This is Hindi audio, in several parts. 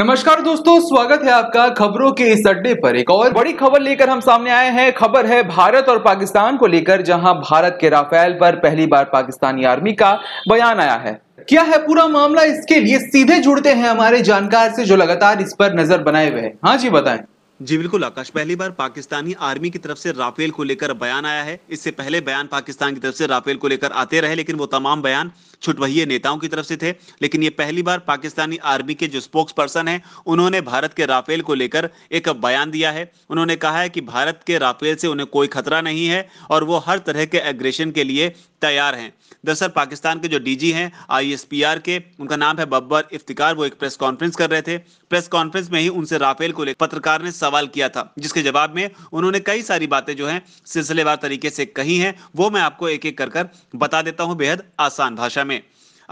नमस्कार दोस्तों स्वागत है आपका खबरों के इस अड्डे पर एक और बड़ी खबर लेकर हम सामने आए हैं खबर है भारत और पाकिस्तान को लेकर जहां भारत के राफेल पर पहली बार पाकिस्तानी आर्मी का बयान आया है क्या है पूरा मामला इसके लिए सीधे जुड़ते हैं हमारे जानकार से जो लगातार इस पर नजर बनाए हुए हैं हाँ जी बताएं जी बिल्कुल आकाश पहली बार पाकिस्तानी आर्मी की तरफ से राफेल को लेकर बयान आया है इससे पहले बयान पाकिस्तान की तरफ से राफेल को लेकर आते रहे लेकिन वो तमाम बयान छुटवहिये नेताओं की तरफ से थे लेकिन ये पहली बार पाकिस्तानी आर्मी के जो स्पोक्स पर्सन है उन्होंने भारत के राफेल को लेकर एक बयान दिया है उन्होंने कहा है कि भारत के राफेल से उन्हें कोई खतरा नहीं है और वो हर तरह के एग्रेशन के लिए तैयार हैं दरअसल पाकिस्तान के जो डीजी हैं आईएसपीआर के उनका नाम है बब्बर इफ्तिकार वो एक प्रेस कॉन्फ्रेंस कर रहे थे प्रेस कॉन्फ्रेंस में ही उनसे राफेल को लेकर पत्रकार ने सवाल सवाल किया था जिसके जवाब में उन्होंने कई सारी बातें जो हैं सिलसिलेवार तरीके से कही हैं वो मैं आपको एक एक कर कर बता देता हूं बेहद आसान भाषा में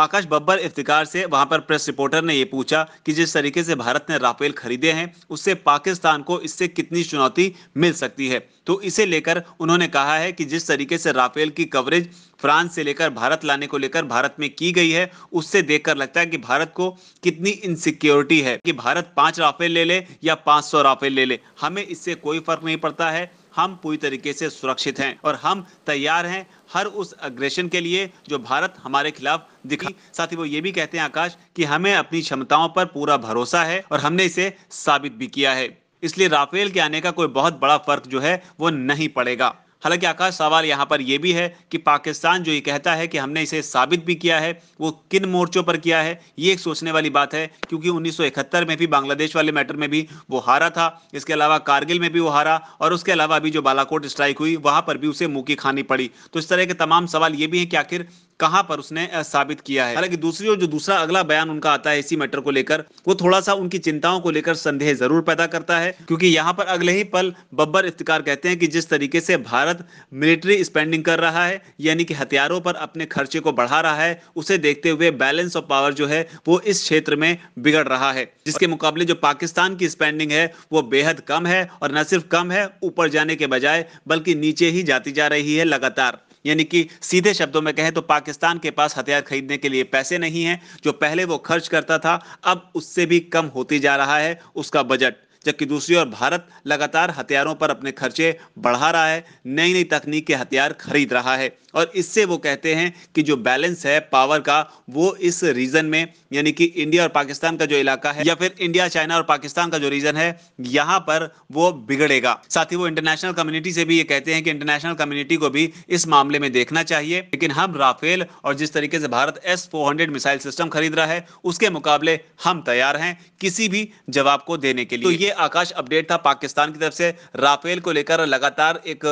आकाश बब्बर इफ्तिकार से वहां पर प्रेस रिपोर्टर ने यह पूछा कि जिस तरीके से भारत ने राफेल खरीदे हैं उससे पाकिस्तान को इससे कितनी चुनौती मिल सकती है तो इसे लेकर उन्होंने कहा है कि जिस तरीके से राफेल की कवरेज फ्रांस से लेकर भारत लाने को लेकर भारत में की गई है उससे देखकर लगता है कि भारत को कितनी इनसिक्योरिटी है कि भारत पांच राफेल ले ले या पांच सौ राफेल ले ले हमें इससे कोई फर्क नहीं पड़ता है हम पूरी तरीके से सुरक्षित हैं और हम तैयार हैं हर उस अग्रेशन के लिए जो भारत हमारे खिलाफ दिखा साथ ही वो ये भी कहते हैं आकाश कि हमें अपनी क्षमताओं पर पूरा भरोसा है और हमने इसे साबित भी किया है इसलिए राफेल के आने का कोई बहुत बड़ा फर्क जो है वो नहीं पड़ेगा हालांकि आकाश सवाल यहाँ पर यह भी है कि पाकिस्तान जो ये कहता है कि हमने इसे साबित भी किया है वो किन मोर्चों पर किया है ये एक सोचने वाली बात है क्योंकि 1971 में भी बांग्लादेश वाले मैटर में भी वो हारा था इसके अलावा कारगिल में भी वो हारा और उसके अलावा अभी जो बालाकोट स्ट्राइक हुई वहां पर भी उसे मुँह की खानी पड़ी तो इस तरह के तमाम सवाल ये भी हैं कि आखिर कहां पर उसने साबित किया है हालांकि दूसरी ओर जो दूसरा अगला बयान उनका आता है इसी मैटर को लेकर वो थोड़ा सा उनकी चिंताओं को लेकर संदेह जरूर पैदा करता है क्योंकि यहाँ पर अगले ही पल बब्बर इफ्तार कहते हैं कि जिस तरीके से भारत मिलिट्री स्पेंडिंग कर रहा है यानी कि हथियारों पर अपने खर्चे को बढ़ा रहा है उसे देखते हुए बैलेंस ऑफ पावर जो है वो इस क्षेत्र में बिगड़ रहा है जिसके मुकाबले जो पाकिस्तान की स्पेंडिंग है वो बेहद कम है और न सिर्फ कम है ऊपर जाने के बजाय बल्कि नीचे ही जाती जा रही है लगातार यानी कि सीधे शब्दों में कहें तो पाकिस्तान के पास हथियार खरीदने के लिए पैसे नहीं हैं जो पहले वो खर्च करता था अब उससे भी कम होती जा रहा है उसका बजट जबकि दूसरी ओर भारत लगातार हथियारों पर अपने खर्चे बढ़ा रहा है नई नई तकनीक के हथियार खरीद रहा है और इससे वो कहते हैं कि जो बैलेंस है पावर का वो इस रीजन में यानी कि इंडिया और पाकिस्तान का जो इलाका है या फिर इंडिया चाइना और पाकिस्तान का जो रीजन है यहाँ पर वो बिगड़ेगा साथ ही वो इंटरनेशनल कम्युनिटी से भी ये कहते हैं कि इंटरनेशनल कम्युनिटी को भी इस मामले में देखना चाहिए लेकिन हम राफेल और जिस तरीके से Bharat S four missile system खरीद रहा है उसके मुकाबले हम तैयार हैं किसी भी जवाब को देने के लिए तो ये आकाश अपडेट था पाकिस्तान की तरफ से राफेल को लेकर लगातार एक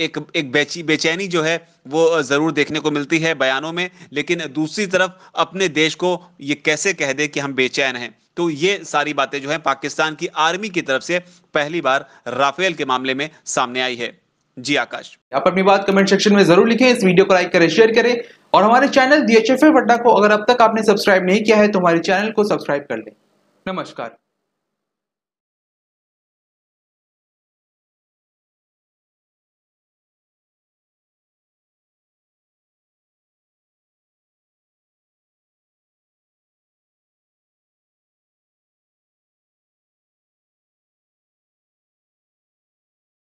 एक एक बेची बेचैनी जो है वो ज़रूर देखने को मिलती है बयानों में लेकिन दूसरी तरफ अपने देश को ये कैसे कह दे कि हम बेचैन हैं तो ये सारी बातें जो है पाकिस्तान की आर्मी की तरफ से पहली बार राफेल के मामले में सामने आई है जी आकाश आप अपनी बात कमेंट सेक्शन में जरूर लिखें इस वीडियो को लाइक करें शेयर करें और हमारे चैनल डी वड्डा को अगर अब तक आपने सब्सक्राइब नहीं किया है तो हमारे चैनल को सब्सक्राइब कर लें नमस्कार